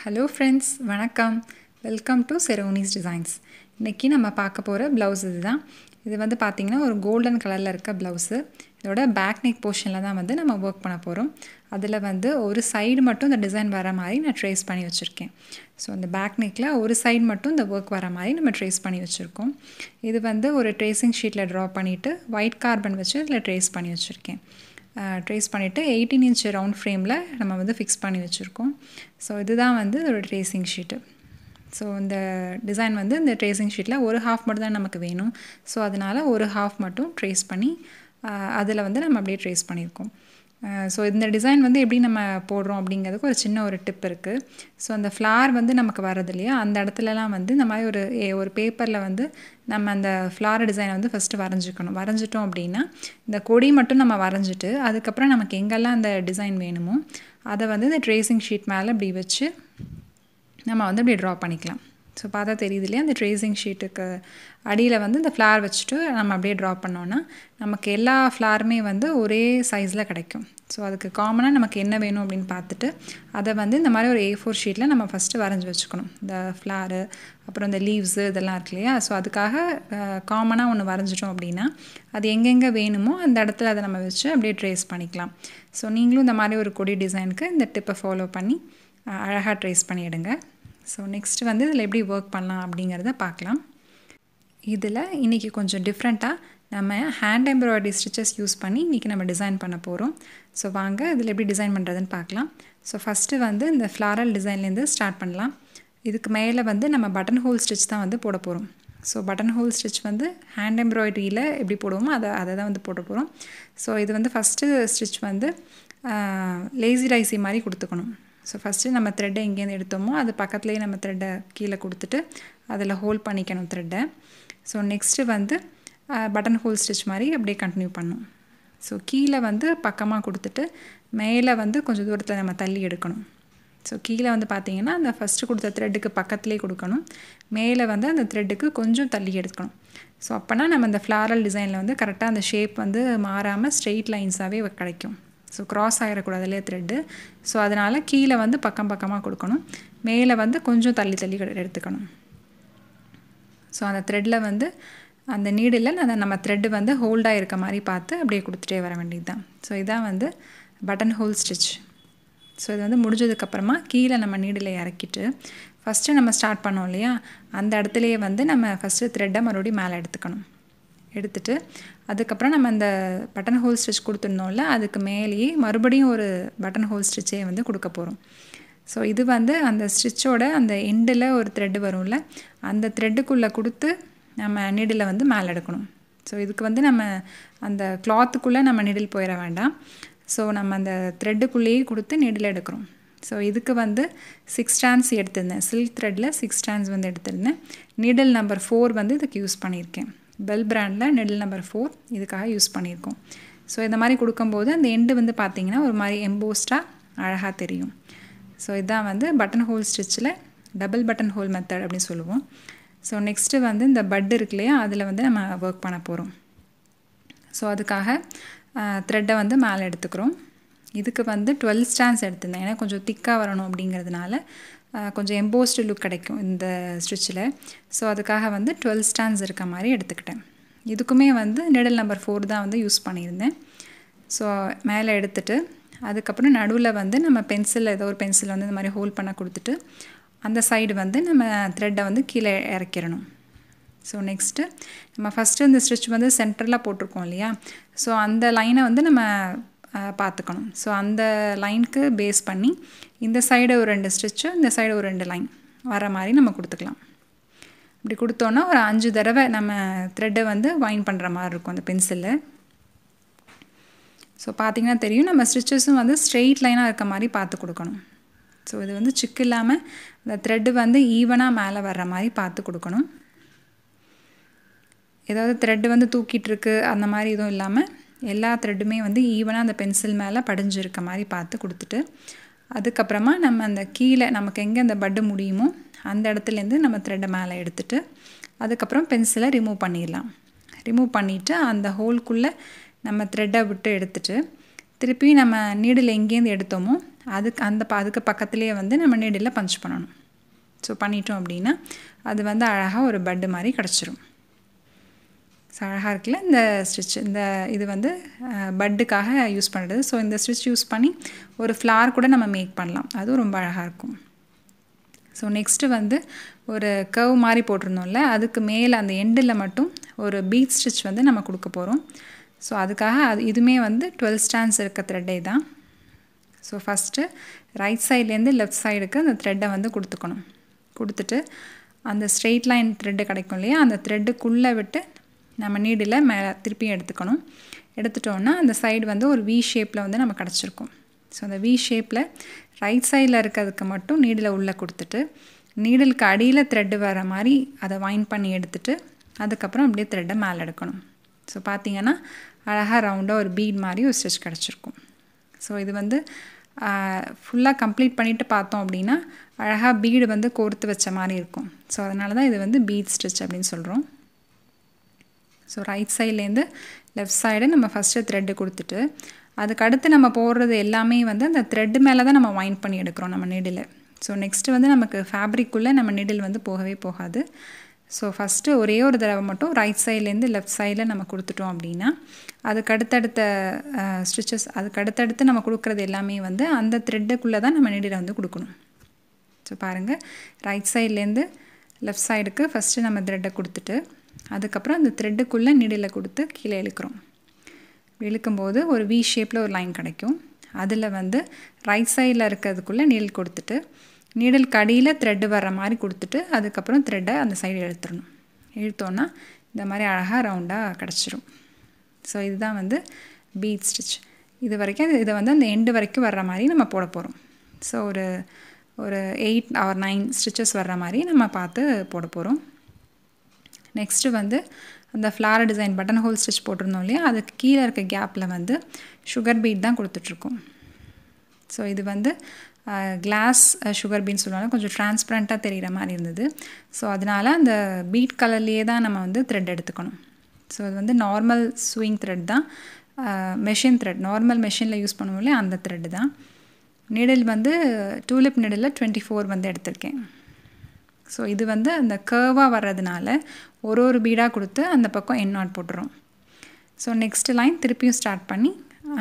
hello friends வணக்கம் welcome to Seronis designs இன்றைக்கி நம்ம பார்க்க போகிற ப்ளவுஸ் தான் இது வந்து பார்த்திங்கன்னா ஒரு கோல்டன் கலரில் இருக்க ப்ளவுஸு இதோட பேக் நெக் போர்ஷனில் தான் வந்து நம்ம ஒர்க் பண்ண போகிறோம் அதில் வந்து ஒரு சைடு மட்டும் இந்த டிசைன் வர மாதிரி நான் ட்ரேஸ் பண்ணி வச்சுருக்கேன் ஸோ அந்த பேக் நெக்கில் ஒரு சைடு மட்டும் இந்த ஒர்க் வர மாதிரி நம்ம ட்ரேஸ் பண்ணி வச்சுருக்கோம் இது வந்து ஒரு ட்ரேசிங் ஷீட்டில் ட்ரா பண்ணிவிட்டு ஒயிட் கார்பன் வச்சு இதில் ட்ரேஸ் பண்ணி வச்சுருக்கேன் ட்ரேஸ் பண்ணிவிட்டு எயிட்டீன் இன்ச் ரவுண்ட் ஃப்ரேமில் நம்ம வந்து ஃபிக்ஸ் பண்ணி வச்சுருக்கோம் ஸோ இதுதான் வந்து ஒரு ட்ரேசிங் ஷீட்டு ஸோ இந்த டிசைன் வந்து இந்த ட்ரேசிங் ஷீட்டில் ஒரு ஹாஃப் மட்டும் தான் நமக்கு வேணும் ஸோ அதனால் ஒரு ஹாஃப் மட்டும் ட்ரேஸ் பண்ணி அதில் வந்து நம்ம அப்படியே ட்ரேஸ் பண்ணியிருக்கோம் ஸோ இந்த டிசைன் வந்து எப்படி நம்ம போடுறோம் அப்படிங்கிறதுக்கு ஒரு சின்ன ஒரு டிப் இருக்குது ஸோ அந்த ஃப்ளார் வந்து நமக்கு வர்றது இல்லையா அந்த இடத்துலலாம் வந்து இந்த மாதிரி ஒரு ஒரு பேப்பரில் வந்து நம்ம அந்த ஃப்ளார் டிசைனை வந்து ஃபஸ்ட்டு வரைஞ்சிக்கணும் வரைஞ்சிட்டோம் அப்படின்னா இந்த கொடி மட்டும் நம்ம வரைஞ்சிட்டு அதுக்கப்புறம் நமக்கு எங்கெல்லாம் அந்த டிசைன் வேணுமோ அதை வந்து இந்த ட்ரேசிங் ஷீட் மேலே இப்படி வச்சு நம்ம வந்து இப்படி ட்ரா பண்ணிக்கலாம் ஸோ பார்த்தா தெரியுது இல்லையா அந்த ட்ரேசிங் ஷீட்டுக்கு அடியில் வந்து இந்த ஃப்ளார் வச்சுட்டு நம்ம அப்படியே ட்ரா பண்ணோன்னா நமக்கு எல்லா ஃப்ளாருமே வந்து ஒரே சைஸில் கிடைக்கும் ஸோ அதுக்கு காமனாக நமக்கு என்ன வேணும் அப்படின்னு பார்த்துட்டு அதை வந்து இந்த மாதிரி ஒரு ஏ ஃபோர் ஷீட்டில் நம்ம ஃபஸ்ட்டு வரைஞ்சி வச்சுக்கணும் இந்த ஃப்ளாரு அப்புறம் இந்த லீவ்ஸு இதெல்லாம் இருக்கு இல்லையா ஸோ அதுக்காக காமனாக ஒன்று வரைஞ்சிட்டோம் அப்படின்னா அது எங்கெங்கே வேணுமோ அந்த இடத்துல அதை நம்ம வச்சு அப்படியே ட்ரேஸ் பண்ணிக்கலாம் ஸோ நீங்களும் இந்த மாதிரி ஒரு கொடி டிசைனுக்கு இந்த டிப்பை ஃபாலோ பண்ணி அழகாக ட்ரேஸ் பண்ணிவிடுங்க ஸோ நெக்ஸ்ட் வந்து இதில் எப்படி ஒர்க் பண்ணலாம் அப்படிங்கிறத பார்க்கலாம் இதில் இன்றைக்கி கொஞ்சம் டிஃப்ரெண்ட்டாக நம்ம ஹேண்ட் எம்ப்ராய்டரி ஸ்டிச்சஸ் யூஸ் பண்ணி இன்றைக்கி நம்ம டிசைன் பண்ண போகிறோம் ஸோ வாங்க இதில் எப்படி டிசைன் பண்ணுறதுன்னு பார்க்கலாம் ஸோ ஃபஸ்ட்டு வந்து இந்த ஃப்ளாரல் டிசைன்லேருந்து ஸ்டார்ட் பண்ணலாம் இதுக்கு மேலே வந்து நம்ம பட்டன் ஹோல் ஸ்டிச் தான் வந்து போட போகிறோம் ஸோ பட்டன் ஹோல் ஸ்டிச் வந்து ஹேண்ட் எம்ப்ராய்டரியில் எப்படி போடுவோமோ அதை அதை தான் வந்து போட போகிறோம் ஸோ இது வந்து ஃபஸ்ட்டு ஸ்டிச் வந்து லேசி ரைசி மாதிரி கொடுத்துக்கணும் ஸோ ஃபஸ்ட்டு நம்ம த்ரெட்டை எங்கேருந்து எடுத்தோமோ அது பக்கத்துலேயே நம்ம த்ரெட்டை கீழே கொடுத்துட்டு அதில் ஹோல்ட் பண்ணிக்கணும் த்ரெட்டை ஸோ நெக்ஸ்ட்டு வந்து பட்டன் ஹோல் ஸ்டிச் மாதிரி அப்படியே கண்டினியூ பண்ணும் ஸோ கீழே வந்து பக்கமாக கொடுத்துட்டு மேலே வந்து கொஞ்சம் தூரத்தில் நம்ம தள்ளி எடுக்கணும் ஸோ கீழே வந்து பார்த்திங்கன்னா அந்த ஃபஸ்ட்டு கொடுத்த த்ரெட்டுக்கு பக்கத்துலேயே கொடுக்கணும் மேலே வந்து அந்த த்ரெட்டுக்கு கொஞ்சம் தள்ளி எடுக்கணும் ஸோ அப்போனா நம்ம அந்த ஃப்ளாரல் டிசைனில் வந்து கரெக்டாக அந்த ஷேப் வந்து மாறாமல் ஸ்ட்ரெயிட் லைன்ஸாகவே கிடைக்கும் ஸோ க்ராஸ் ஆகிடக்கூடாது இல்லையா த்ரெட்டு ஸோ அதனால் கீழே வந்து பக்கம் பக்கமாக கொடுக்கணும் மேலே வந்து கொஞ்சம் தள்ளி தள்ளி எடுத்துக்கணும் ஸோ அந்த த்ரெட்டில் வந்து அந்த நீடில் அந்த நம்ம த்ரெட்டு வந்து ஹோல்டாக இருக்க மாதிரி பார்த்து அப்படியே கொடுத்துட்டே வர வேண்டியது தான் ஸோ இதான் வந்து பட்டன் ஹோல் ஸ்டிச் ஸோ இது வந்து முடிஞ்சதுக்கப்புறமா கீழே நம்ம நீடில் இறக்கிட்டு ஃபஸ்ட்டு நம்ம ஸ்டார்ட் பண்ணோம் இல்லையா அந்த இடத்துலையே வந்து நம்ம ஃபஸ்ட்டு த்ரெட்டை மறுபடியும் மேலே எடுத்துக்கணும் எடுத்துகிட்டு அதுக்கப்புறம் நம்ம அந்த பட்டன் ஹோல் ஸ்டிச் கொடுத்துருந்தோம்ல அதுக்கு மேலேயே மறுபடியும் ஒரு பட்டன் ஹோல் ஸ்டிச்சே வந்து கொடுக்க போகிறோம் ஸோ இது வந்து அந்த ஸ்டிச்சோட அந்த எண்டில் ஒரு த்ரெட்டு வரும்ல அந்த த்ரெட்டுக்குள்ளே கொடுத்து நம்ம நிடில் வந்து மேலே எடுக்கணும் ஸோ இதுக்கு வந்து நம்ம அந்த கிளாத்துக்குள்ளே நம்ம நிடில் போயிட வேண்டாம் ஸோ நம்ம அந்த த்ரெட்டுக்குள்ளேயே கொடுத்து நிடில் எடுக்கிறோம் ஸோ இதுக்கு வந்து சிக்ஸ் ஸ்டாண்ட்ஸ் எடுத்திருந்தேன் சில்க் த்ரெட்டில் சிக்ஸ் ஸ்டாண்ட்ஸ் வந்து எடுத்திருந்தேன் நீடல் நம்பர் ஃபோர் வந்து இதுக்கு யூஸ் பண்ணியிருக்கேன் பெல் பிராண்டில் நெடில் நம்பர் ஃபோர் இதுக்காக யூஸ் பண்ணியிருக்கோம் ஸோ இந்த மாதிரி கொடுக்கும்போது அந்த எண்டு வந்து பார்த்திங்கன்னா ஒரு மாதிரி எம்போஸ்டாக அழகாக தெரியும் ஸோ இதுதான் வந்து பட்டன் ஹோல் ஸ்டிச்சில் டபுள் பட்டன் ஹோல் மெத்தட் அப்படின்னு சொல்லுவோம் ஸோ நெக்ஸ்ட்டு வந்து இந்த பட் இருக்கு இல்லையா அதில் வந்து நம்ம ஒர்க் பண்ண போகிறோம் ஸோ அதுக்காக த்ரெட்டை வந்து மேலே எடுத்துக்கிறோம் இதுக்கு வந்து டுவெல் ஸ்டாண்ட்ஸ் எடுத்திருந்தேன் ஏன்னா கொஞ்சம் திக்காக வரணும் அப்படிங்கிறதுனால கொஞ்சம் எம்போஸ்டு லுக் கிடைக்கும் இந்த ஸ்டிச்சில் ஸோ அதுக்காக வந்து டுவெல் ஸ்டாண்ட்ஸ் இருக்க மாதிரி எடுத்துக்கிட்டேன் இதுக்குமே வந்து நிடல் நம்பர் ஃபோர் தான் வந்து யூஸ் பண்ணியிருந்தேன் ஸோ மேலே எடுத்துகிட்டு அதுக்கப்புறம் நடுவில் வந்து நம்ம பென்சில் ஏதோ ஒரு பென்சில் வந்து இந்த மாதிரி ஹோல்ட் பண்ண கொடுத்துட்டு அந்த சைடு வந்து நம்ம த்ரெட்டை வந்து கீழே இறக்கிடணும் ஸோ நெக்ஸ்ட்டு நம்ம ஃபஸ்ட்டு இந்த ஸ்டிச் வந்து சென்டரில் போட்டிருக்கோம் இல்லையா ஸோ அந்த லைனை வந்து நம்ம பார்த்துக்கணும் ஸோ அந்த லைனுக்கு பேஸ் பண்ணி இந்த சைடு ஒரு ரெண்டு ஸ்டிச்சு இந்த சைடு ஒரு ரெண்டு லைன் வர மாதிரி நம்ம கொடுத்துக்கலாம் இப்படி கொடுத்தோன்னா ஒரு அஞ்சு தடவை நம்ம த்ரெட்டை வந்து வைன் பண்ணுற மாதிரி இருக்கும் அந்த பென்சிலில் ஸோ பார்த்திங்கன்னா தெரியும் நம்ம ஸ்டிச்சஸும் வந்து ஸ்ட்ரெயிட் லைனாக இருக்க மாதிரி பார்த்து கொடுக்கணும் ஸோ இது வந்து சிக்கு இல்லாமல் அந்த த்ரெட்டு வந்து ஈவனாக மேலே வர்ற மாதிரி பார்த்து கொடுக்கணும் ஏதாவது த்ரெட்டு வந்து தூக்கிட்டுருக்கு அந்த மாதிரி எதுவும் இல்லாமல் எல்லா த்ரெட்டுமே வந்து ஈவனாக அந்த பென்சில் மேலே படிஞ்சிருக்க மாதிரி பார்த்து கொடுத்துட்டு அதுக்கப்புறமா நம்ம அந்த கீழே நமக்கு எங்கே அந்த பட்டு முடியுமோ அந்த இடத்துலேருந்து நம்ம த்ரெட்டை மேலே எடுத்துட்டு அதுக்கப்புறம் பென்சிலை ரிமூவ் பண்ணிடலாம் ரிமூவ் பண்ணிவிட்டு அந்த ஹோல்குள்ளே நம்ம த்ரெட்டை விட்டு எடுத்துட்டு திருப்பி நம்ம நீடில் எங்கேருந்து எடுத்தோமோ அதுக்கு அந்த அதுக்கு பக்கத்துலேயே வந்து நம்ம நீடில் பஞ்ச் பண்ணணும் ஸோ பண்ணிட்டோம் அப்படின்னா அது வந்து அழகாக ஒரு பட்டு மாதிரி கிடச்சிரும் ஸோ அழகாக இருக்குல்ல இந்த ஸ்டிச் இந்த இது வந்து பட்டுக்காக யூஸ் பண்ணுறது ஸோ இந்த ஸ்டிச் யூஸ் பண்ணி ஒரு ஃப்ளார் கூட நம்ம மேக் பண்ணலாம் அதுவும் ரொம்ப அழகாக இருக்கும் ஸோ நெக்ஸ்ட்டு வந்து ஒரு கவ் மாதிரி போட்டிருந்தோம்ல அதுக்கு மேலே அந்த எண்டில் மட்டும் ஒரு பீட் ஸ்டிச் வந்து நம்ம கொடுக்க போகிறோம் ஸோ அதுக்காக அது இதுவுமே வந்து டுவெல் ஸ்டாண்ட்ஸ் இருக்க த்ரெட்டே தான் ஸோ ஃபஸ்ட்டு ரைட் சைட்லேருந்து லெஃப்ட் சைடுக்கு அந்த த்ரெட்டை வந்து கொடுத்துக்கணும் கொடுத்துட்டு அந்த ஸ்ட்ரெயிட் லைன் த்ரெட்டு கிடைக்கும் இல்லையா அந்த த்ரெட்டுக்குள்ளே விட்டு நம்ம நீடில் மேலே திருப்பியும் எடுத்துக்கணும் எடுத்துட்டோன்னா அந்த சைடு வந்து ஒரு வி ஷேப்பில் வந்து நம்ம கிடச்சிருக்கும் ஸோ அந்த வி ஷேப்பில் ரைட் சைடில் இருக்கிறதுக்கு மட்டும் நீடில் உள்ளே கொடுத்துட்டு நீடலுக்கு அடியில் த்ரெட்டு வர மாதிரி அதை வாயின் பண்ணி எடுத்துட்டு அதுக்கப்புறம் அப்படியே த்ரெட்டை மேலே எடுக்கணும் ஸோ பார்த்தீங்கன்னா அழகாக ரவுண்டாக ஒரு பீட் மாதிரி ஒரு ஸ்டிச் கிடச்சிருக்கும் ஸோ இது வந்து ஃபுல்லாக கம்ப்ளீட் பண்ணிவிட்டு பார்த்தோம் அப்படின்னா அழகாக பீடு வந்து கோர்த்து வச்ச மாதிரி இருக்கும் ஸோ அதனால தான் இது வந்து பீட் ஸ்டிச் அப்படின்னு சொல்கிறோம் ஸோ ரைட் சைட்லேருந்து லெஃப்ட் சைடு நம்ம ஃபஸ்ட்டு த்ரெட்டு கொடுத்துட்டு அதுக்கு அடுத்து நம்ம போடுறது எல்லாமே வந்து அந்த த்ரெட்டு மேலே தான் நம்ம வைண்ட் பண்ணி எடுக்கிறோம் நம்ம நெடில் ஸோ நெக்ஸ்ட்டு வந்து நமக்கு ஃபேப்ரிக்குள்ளே நம்ம நெடில் வந்து போகவே போகாது ஸோ ஃபஸ்ட்டு ஒரே ஒரு தடவை மட்டும் ரைட் சைட்லேருந்து லெஃப்ட் சைடில் நம்ம கொடுத்துட்டோம் அப்படின்னா அதுக்கு அடுத்தடுத்த ஸ்டிச்சஸ் அதுக்கு அடுத்தடுத்து நம்ம கொடுக்குறது எல்லாமே வந்து அந்த த்ரெட்டுக்குள்ளே தான் நம்ம நெடில் வந்து கொடுக்கணும் ஸோ பாருங்கள் ரைட் சைட்லேருந்து லெஃப்ட் சைடுக்கு ஃபஸ்ட்டு நம்ம த்ரெட்டை கொடுத்துட்டு அதுக்கப்புறம் அந்த த்ரெட்டுக்குள்ளே நிடியில் கொடுத்து கீழே இழுக்கிறோம் இழுக்கும்போது ஒரு வி ஷேப்பில் ஒரு லைன் கிடைக்கும் அதில் வந்து ரைட் சைடில் இருக்கிறதுக்குள்ளே நீடில் கொடுத்துட்டு நீடல் கடியில் த்ரெட்டு வர்ற மாதிரி கொடுத்துட்டு அதுக்கப்புறம் த்ரெட்டை அந்த சைடு இழுத்துடணும் இழுத்தோன்னா இந்த மாதிரி அழகாக ரவுண்டாக கிடச்சிரும் ஸோ இதுதான் வந்து பீட் ஸ்டிச் இது வரைக்கும் இதை வந்து அந்த எண்டு வரைக்கும் வர்ற மாதிரி நம்ம போட போகிறோம் ஸோ ஒரு ஒரு எயிட் ஆர் நைன் ஸ்டிச்சஸ் வர்ற மாதிரி நம்ம பார்த்து போட போகிறோம் நெக்ஸ்ட்டு வந்து அந்த flower design button hole stitch போட்டிருந்தோம் இல்லையா அதுக்கு கீழே இருக்க கேப்பில் வந்து சுகர் பீட் தான் கொடுத்துட்ருக்கோம் ஸோ இது வந்து கிளாஸ் சுகர் பீன் சொல்லுவாங்க கொஞ்சம் ட்ரான்ஸ்பரண்ட்டாக தெரிகிற மாதிரி இருந்தது ஸோ அதனால் அந்த பீட் கலர்லேயே தான் நம்ம வந்து த்ரெட் எடுத்துக்கணும் ஸோ அது வந்து நார்மல் ஸ்விங் த்ரெட் தான் மெஷின் த்ரெட் நார்மல் மெஷினில் யூஸ் பண்ணுவோம்ல அந்த த்ரெட்டு தான் நிடல் வந்து டூலிப் நிடலில் டுவெண்ட்டி ஃபோர் வந்து எடுத்திருக்கேன் ஸோ இது வந்து அந்த கர்வாக வர்றதுனால ஒரு ஒரு பீடாக கொடுத்து அந்த பக்கம் என் நாட் போட்டுரும் ஸோ நெக்ஸ்ட் லைன் திருப்பியும் ஸ்டார்ட் பண்ணி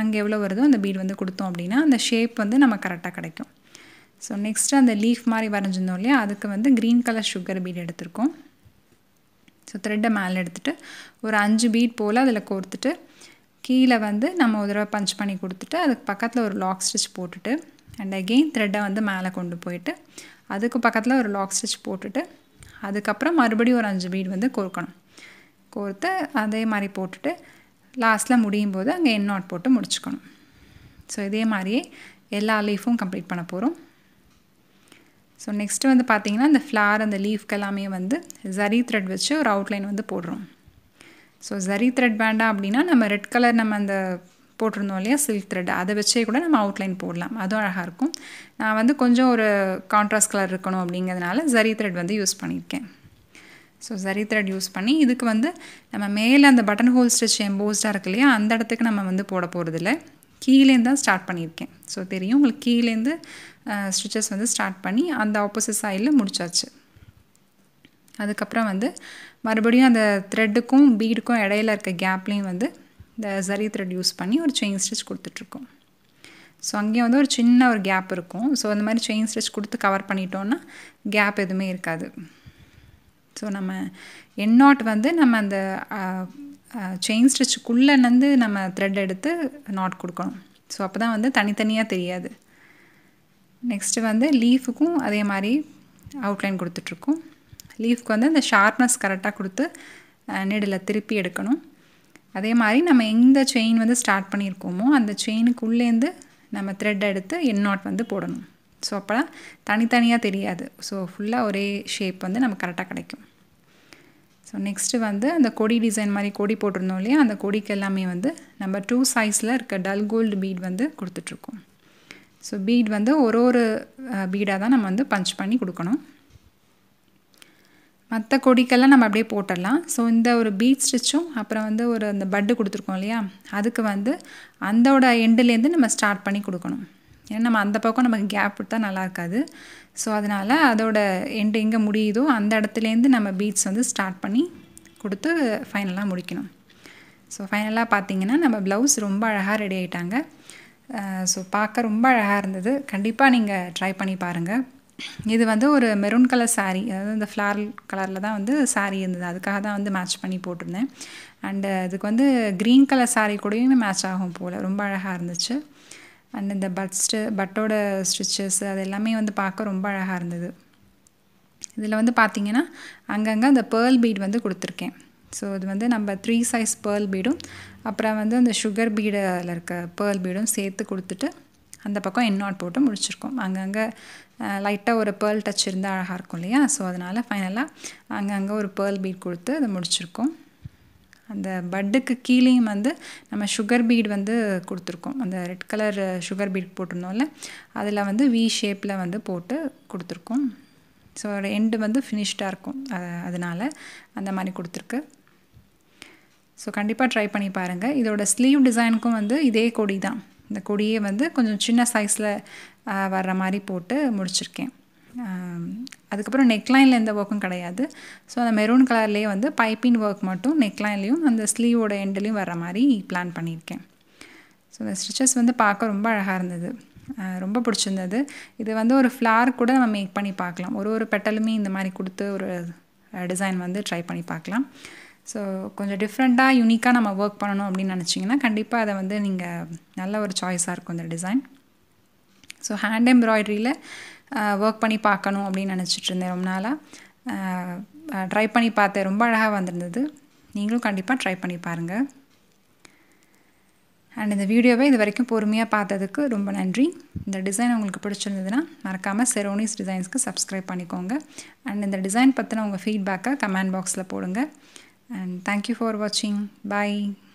அங்கே எவ்வளோ வருதோ அந்த பீட் வந்து கொடுத்தோம் அப்படின்னா அந்த ஷேப் வந்து நம்ம கரெக்டாக கிடைக்கும் ஸோ நெக்ஸ்ட்டு அந்த லீஃப் மாதிரி வரைஞ்சிருந்தோம் இல்லையா அதுக்கு வந்து க்ரீன் கலர் சுகர் பீட் எடுத்திருக்கோம் ஸோ த்ரெட்டை மேலே எடுத்துகிட்டு ஒரு அஞ்சு பீட் போல் அதில் கோர்த்துட்டு கீழே வந்து நம்ம ஒரு தடவை பஞ்ச் பண்ணி கொடுத்துட்டு அதுக்கு பக்கத்தில் ஒரு லாக் ஸ்டிச் போட்டுட்டு அண்ட் அகெயின் த்ரெட்டை வந்து மேலே கொண்டு போயிட்டு அதுக்கு பக்கத்தில் ஒரு லாக் ஸ்டிச் போட்டுட்டு அதுக்கப்புறம் மறுபடியும் ஒரு அஞ்சு பீட் வந்து கோர்க்கணும் கோர்த்து அதே மாதிரி போட்டுட்டு லாஸ்ட்டில் முடியும் போது அங்கே என் நாட் போட்டு முடிச்சுக்கணும் ஸோ இதே மாதிரியே எல்லா லீஃபும் கம்ப்ளீட் பண்ண போகிறோம் ஸோ நெக்ஸ்ட்டு வந்து பார்த்திங்கன்னா இந்த ஃப்ளார் அந்த லீஃப்க்கு எல்லாமே வந்து ஜரி த்ரெட் வச்சு ஒரு அவுட்லைன் வந்து போடுறோம் ஸோ ஜரி த்ரெட் வேண்டாம் அப்படின்னா நம்ம ரெட் கலர் நம்ம அந்த போட்டிருந்தோம் இல்லையா சில்க் த்ரெட் அதை வச்சே கூட நம்ம அவுட்லைன் போடலாம் அதுவும் அழகாக இருக்கும் நான் வந்து கொஞ்சம் ஒரு கான்ட்ராஸ்ட் கலர் இருக்கணும் அப்படிங்கிறதுனால ஜரி த்ரெட் வந்து யூஸ் பண்ணியிருக்கேன் ஸோ ஜரி த்ரெட் யூஸ் பண்ணி இதுக்கு வந்து நம்ம மேலே அந்த பட்டன் ஹோல் ஸ்டிச் எம்போஸ்டாக இருக்கு இல்லையா அந்த இடத்துக்கு நம்ம வந்து போட போகிறதில்ல கீழேந்து தான் ஸ்டார்ட் பண்ணியிருக்கேன் ஸோ தெரியும் உங்களுக்கு கீழேந்து ஸ்டிச்சஸ் வந்து ஸ்டார்ட் பண்ணி அந்த ஆப்போசிட் சைடில் முடிச்சாச்சு அதுக்கப்புறம் வந்து மறுபடியும் அந்த த்ரெட்டுக்கும் பீடுக்கும் இடையில இருக்க கேப்லேயும் வந்து இந்த சரி த்ரெட் யூஸ் பண்ணி ஒரு செயின் ஸ்டிச் கொடுத்துட்ருக்கோம் ஸோ அங்கேயும் வந்து ஒரு சின்ன ஒரு கேப் இருக்கும் ஸோ அந்த மாதிரி செயின் ஸ்டிச் கொடுத்து கவர் பண்ணிட்டோன்னா கேப் எதுவுமே இருக்காது ஸோ நம்ம எண்ணாட் வந்து நம்ம அந்த செயின் ஸ்டிச்சுக்குள்ளேருந்து நம்ம த்ரெட் எடுத்து நாட் கொடுக்கணும் ஸோ அப்போ தான் வந்து தனித்தனியாக தெரியாது நெக்ஸ்ட்டு வந்து லீஃபுக்கும் அதே மாதிரி அவுட்லைன் கொடுத்துட்ருக்கோம் லீஃப்க்கு வந்து அந்த ஷார்ப்னஸ் கரெக்டாக கொடுத்து நெடில் திருப்பி எடுக்கணும் அதே மாதிரி நம்ம எந்த செயின் வந்து ஸ்டார்ட் பண்ணியிருக்கோமோ அந்த செயினுக்குள்ளேருந்து நம்ம த்ரெட் எடுத்து என் நாட் வந்து போடணும் ஸோ அப்போலாம் தனித்தனியாக தெரியாது ஸோ ஃபுல்லாக ஒரே ஷேப் வந்து நமக்கு கரெக்டாக கிடைக்கும் ஸோ நெக்ஸ்ட்டு வந்து அந்த கொடி டிசைன் மாதிரி கொடி போட்டிருந்தோம் இல்லையா அந்த கொடிக்கு எல்லாமே வந்து நம்ம டூ சைஸில் இருக்க டல் கோல்டு பீட் வந்து கொடுத்துட்ருக்கோம் ஸோ பீட் வந்து ஒரு ஒரு பீடாக தான் நம்ம வந்து பஞ்ச் பண்ணி கொடுக்கணும் மற்ற கொடிக்கெல்லாம் நம்ம அப்படியே போட்டுடலாம் ஸோ இந்த ஒரு பீட் ஸ்டிச்சும் அப்புறம் வந்து ஒரு அந்த பட்டு கொடுத்துருக்கோம் இல்லையா அதுக்கு வந்து அந்தோட எண்டுலேருந்து நம்ம ஸ்டார்ட் பண்ணி கொடுக்கணும் ஏன்னா நம்ம அந்த பக்கம் நமக்கு கேப் விட்டால் நல்லா இருக்காது ஸோ அதனால் அதோட எண்டு எங்கே முடியுதோ அந்த இடத்துலேருந்து நம்ம பீட்ஸ் வந்து ஸ்டார்ட் பண்ணி கொடுத்து ஃபைனலாக முடிக்கணும் ஸோ ஃபைனலாக பார்த்தீங்கன்னா நம்ம ப்ளவுஸ் ரொம்ப அழகாக ரெடி ஆகிட்டாங்க ஸோ பார்க்க ரொம்ப அழகாக இருந்தது கண்டிப்பாக நீங்கள் ட்ரை பண்ணி பாருங்கள் இது வந்து ஒரு மெரூன் கலர் சாரீ அதாவது இந்த ஃப்ளாரல் கலரில் தான் வந்து சாரீ இருந்தது அதுக்காக தான் வந்து மேட்ச் பண்ணி போட்டிருந்தேன் அண்டு uh, இதுக்கு வந்து க்ரீன் கலர் சாரீ கூடயும் மேட்ச் ஆகும் போல் ரொம்ப அழகாக இருந்துச்சு அண்ட் இந்த பட்ஸ்ட்டு பட்டோட ஸ்டிச்சஸ் அது எல்லாமே வந்து பார்க்க ரொம்ப அழகாக இருந்தது இதில் வந்து பார்த்தீங்கன்னா அங்கங்கே அந்த பேர்ல் பீட் வந்து கொடுத்துருக்கேன் ஸோ இது வந்து நம்ம த்ரீ சைஸ் பேர்ல் பீடும் அப்புறம் வந்து அந்த சுகர் பீடில் இருக்க பேர்ல் பீடும் சேர்த்து கொடுத்துட்டு அந்த பக்கம் என் நாட் போட்டு முடிச்சிருக்கோம் அங்கங்கே லைட்டாக ஒரு பேர்ல் டச் இருந்தால் அழகாக இருக்கும் இல்லையா ஸோ அதனால் ஃபைனலாக அங்கங்கே ஒரு பேர்ல் பீட் கொடுத்து அதை முடிச்சிருக்கோம் அந்த பட்டுக்கு கீழேயும் வந்து நம்ம சுகர் பீட் வந்து கொடுத்துருக்கோம் அந்த ரெட் கலர் சுகர் பீட் போட்டிருந்தோம்ல அதில் வந்து வி ஷேப்பில் வந்து போட்டு கொடுத்துருக்கோம் ஸோ அதோடய எண்டு வந்து ஃபினிஷ்டாக இருக்கும் அதனால் அந்த மாதிரி கொடுத்துருக்கு ஸோ கண்டிப்பாக ட்ரை பண்ணி பாருங்கள் இதோட ஸ்லீவ் டிசைனுக்கும் வந்து இதே கொடி தான் இந்த கொடியை வந்து கொஞ்சம் சின்ன சைஸில் வர்ற மாதிரி போட்டு முடிச்சிருக்கேன் அதுக்கப்புறம் நெக்லைனில் எந்த ஒர்க்கும் கிடையாது ஸோ அந்த மெரூன் கலர்லேயே வந்து பைப்பின் ஒர்க் மட்டும் நெக்லைன்லேயும் அந்த ஸ்லீவோட எண்ட்லேயும் வர மாதிரி பிளான் பண்ணியிருக்கேன் ஸோ இந்த ஸ்டிச்சஸ் வந்து பார்க்க ரொம்ப அழகாக இருந்தது ரொம்ப பிடிச்சிருந்தது இது வந்து ஒரு ஃப்ளார் கூட நம்ம மேக் பண்ணி பார்க்கலாம் ஒரு ஒரு பெட்டலுமே இந்த மாதிரி கொடுத்து ஒரு டிசைன் வந்து ட்ரை பண்ணி பார்க்கலாம் ஸோ கொஞ்சம் டிஃப்ரெண்ட்டாக யூனிக்காக நம்ம ஒர்க் பண்ணணும் அப்படின்னு நினச்சிங்கன்னா கண்டிப்பாக அதை வந்து நீங்கள் நல்ல ஒரு சாய்ஸாக இருக்கும் இந்த டிசைன் ஸோ ஹேண்ட் எம்ப்ராய்டரியில் ஒர்க் பண்ணி பார்க்கணும் அப்படின்னு நினச்சிட்டு இருந்தேன் ரொம்ப நாளாக ட்ரை பண்ணி பார்த்தேன் ரொம்ப அழகாக வந்திருந்தது நீங்களும் கண்டிப்பாக ட்ரை பண்ணி பாருங்கள் அண்ட் இந்த வீடியோவை இது வரைக்கும் பொறுமையாக பார்த்ததுக்கு ரொம்ப நன்றி இந்த டிசைன் உங்களுக்கு பிடிச்சிருந்ததுன்னா மறக்காமல் செரோனிஸ் டிசைன்ஸ்க்கு சப்ஸ்கிரைப் பண்ணிக்கோங்க அண்ட் இந்த டிசைன் பற்றின உங்கள் ஃபீட்பேக்கை கமெண்ட் பாக்ஸில் போடுங்கள் and thank you for watching bye